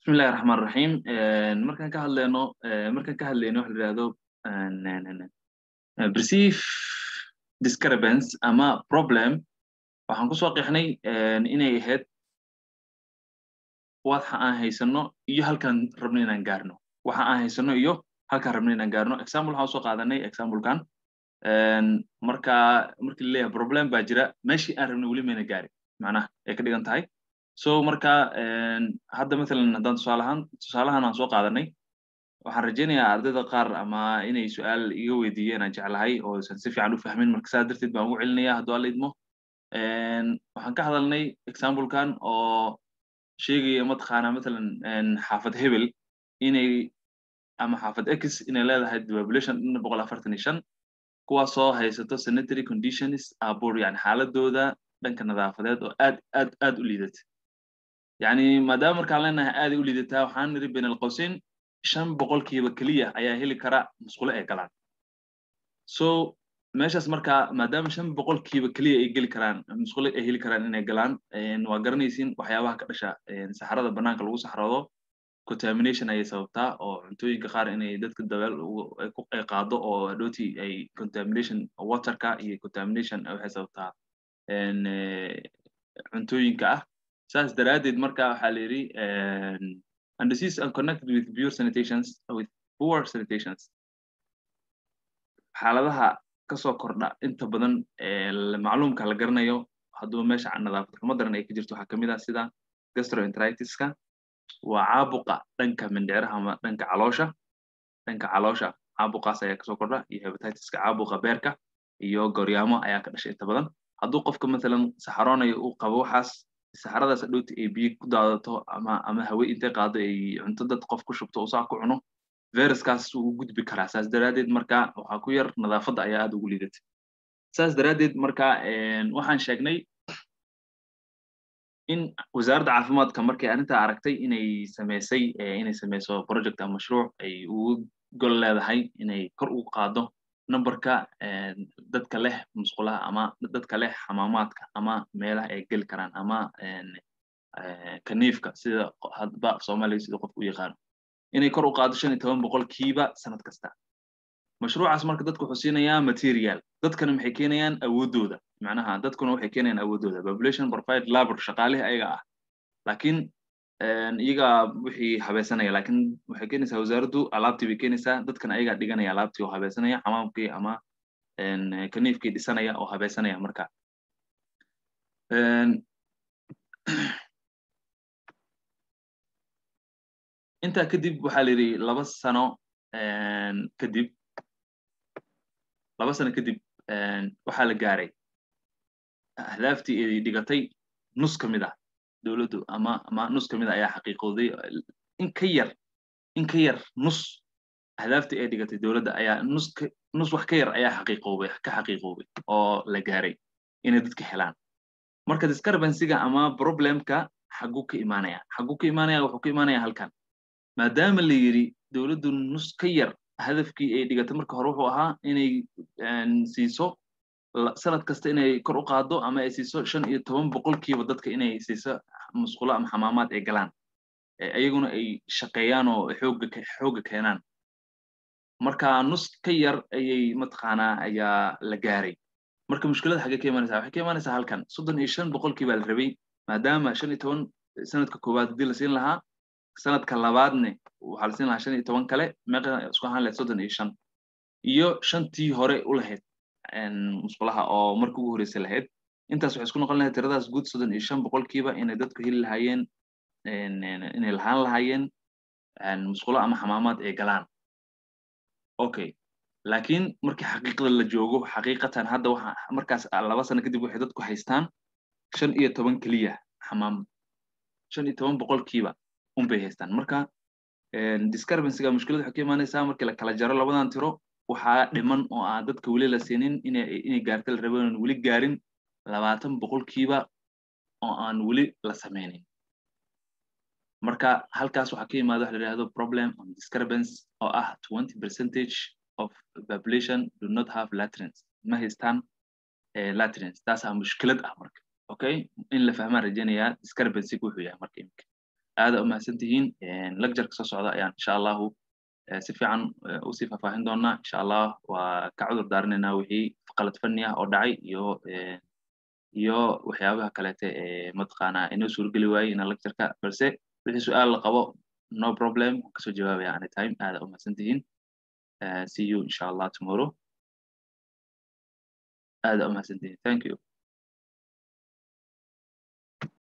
bismillahi raxmaan raxiim eh, markaan ka hadleyno eh, markaan ka hadlayno waxa la yidhahdo eh, perceive discrepance ama problem waxaan kusoo qeexnay inay ahayd waxa aan haysano iyo halkaan rabno inaan gaarno waxa aan haysano iyo halkaan rabno inaan gaarno example waxaan usoo qaadanay examplekan marka markii laleeyahay problem baa jira meeshii aan rabnay weli mayna gaari macnaha ay ka dhigan tahay so marka hadda maalan haddaan tusaalahaan tusaalahan aan soo qaadanay waxaan rajaynayaa ardayda qaar ama inay su-aal iga weydiiyeen aan jeclahay oo san si fiican u fahmin marka saa darteed baan ugu celinaya hadduu alla idmo waxaan ka hadalnay examplekan oo sheegaya mataqaana maalan xaafad hebel inay ama xaafad x inay leedahay depopulation dhina boqol afartan iyo shan kuwaasoo haysato sanitary conditions abur yani xaaladooda dhanka nadaafadeed oo aad aad aad u liidata yani maadaama markaan leenahay aaday u liidataa waxaan niri bayn alqawsayn shan boqolkiiba keliya ayaa heli kara musqulo ay galaan so meeshaas markaa maadaama shan boqolkiiba keliya ay geli karaan musqulo ay heli karaan inay galaan waa garanaysiin waxyaabaha ka dhasha saxarada bannaanka lagu saxrado contamination ayay sababtaa oo cuntooyinka qaar inay dadka dabeel ay qaado oo dhoti ay contamination waterka iyo contamination waxay sababtaa cuntooyinka ah saas daraaddeed marka waxaa la ehm, and disease and connected with pure sanitations with poor sanitations xaaladaha kasoo kordha inta badan macluumka la garanayo hadduu meesha nadaafad xumo daran ay ka jirto waxaa kamid ah sida gastroenteritiska waa caabuqa dhanka mindhicraha ama dhanka caloosha dhanka caloosha caabuqaas ayaa kasoo kordha iyo hebetitiska caabuqa beerka iyo goryaamo ayaa ka dhasha inta badan hadduu qofka matalan saxaroonayo uu qabo waxaas saxaradaas adhowta ay biyo ku daadato ama ama hawe intay qaado ay cunto dad qof ku shubto usaa ku cuno viruskaas wuu gudbi karaa saas daraaddeed marka waxaa ku yar nadaafadda ayaa aad ugu liidatay saas daraaddeed marka waxaan sheegnay in wasaaradda caafimaadka markay arrintaa aragtay inay sameysay eh, inay sameyso project ama mashruuc ay ugu gol leedahay inay kor ugu qaado numberka eh, dadka leh musqulaha ama dadka leh xamaamaadka ama meelaha ay geli karaan ama eh, eh, kaniifka sida hadba soomaaliga sida qofku u yaqaano inay kor u qaado shan iyo toban boqolkiiba sanad kasta mashruucaas marka dadka wuxuu siinayaa material dadkana maxay keenayaan awooddooda macnaha dadkuna waxay keenayaan awooddooda population profile labor shaqaalihii ayaga ah laakiin iyagaa wixii habeysanaya lakin waxay keenaysaa wasaaraddu alaabtii bay keenaysaa dadkan ayagaa dhiganaya alaabtii oo habeysanaya xamaamkii ama kaniifkii dhisanaya oo habaysanaya marka intaa kadib waxaa layidhi laba sano kadib laba sano kadib waxaa la gaaray ahdaaftii ay dhigatay nus ka mid ah dowladdu ama ama nus ka mid a ah ayaa xaqiiqooday in ka yar in ka yar nus ahdaaftii ay dhigatay dowladda ayaa nus nus wax ka yar ayaa xaqiiqoobay ka xaqiiqoobay oo la gaaray inay dadka helaan marka discrepancyga ama problemka xaguu ka imaanaya xaguu ka imaanaya wuxuu ka imaanaya halkan maadaama la yidhi dowladdu nus ka yar hadafkii ay dhigatay marka hore wuxuu ahaa inay eh, siiso sanad kasta inay kor u qaado ama ay siiso shan iyo toban boqolkiiba dadka inay siiso musqulo ama xamaamaad ay galaan iyaguna ay shaqeeyaan oo xooga keenaan marka nus ka yar ayay mataqaanaa ayaa la gaaray marka mushkilada xaggee ka imanaysaa waxay ka imanaysaa halkan soddon iyo shan boqolkii la rabay maadaama shan iyo toban sanadka koowaad haddii la siin lahaa sanadka labaadne waxaa la siin lahaa shan iyo toban kale meeqa isku ahaan lahayd soddon iyo shan iyo shantii hore u lahayd musqulaha oo marka ugu horreysay lahayd intaas waxay isku noqon lahayd tiradaas guud soddon iyo shan boqolkiiba inay dadku heli lahaayeen inay lahaan lahaayeen musqulo ama xamaamaad ay galaan okay laakiin markii xaqiiqda la joogo xaqiiqatan hadda waxa markaas laba sana kadib waxay dadku haystaan shan iyo toban keliya xamaam shan iyo toban boqolkiiba unbay haystaan marka discarbensiga mushkilada waxay ka imaanaysaa markii la kala jaro labadan tiro waxaa dhiman oo aan dadka weli la siinin inay gaarta la rabeen weli gaarin labaatan boqolkiiba oo aan weli la samaynin marka halkaas waxaa ka yimaada waxa la yidhahdo problem on discrepancy oo ah twenty percentage of population do not have latrines ma haystaan eh, latrines taasaa mushkilad ah marka okay in la fahmaan rajeynayaa discrepancy wuxuu yahay marka imika aada u tihiin eh, lecture soo socda ayaan insha allahu Eh, si fiican eh, usii faahfaahin doonaa insha allah waa ka cudur daarinaynaa wixii qalad fani ah oo dhacay iyo eh, iyo waxyaabaha kaleete ee mataqaana inoo suurgeli waayey ina lectureka balse wixii su-aal la qabo no problem kasoo jawaabaya anytime aada umahadsan tihiin see you insha allah tomorrow aada umahadsan tihiin thank you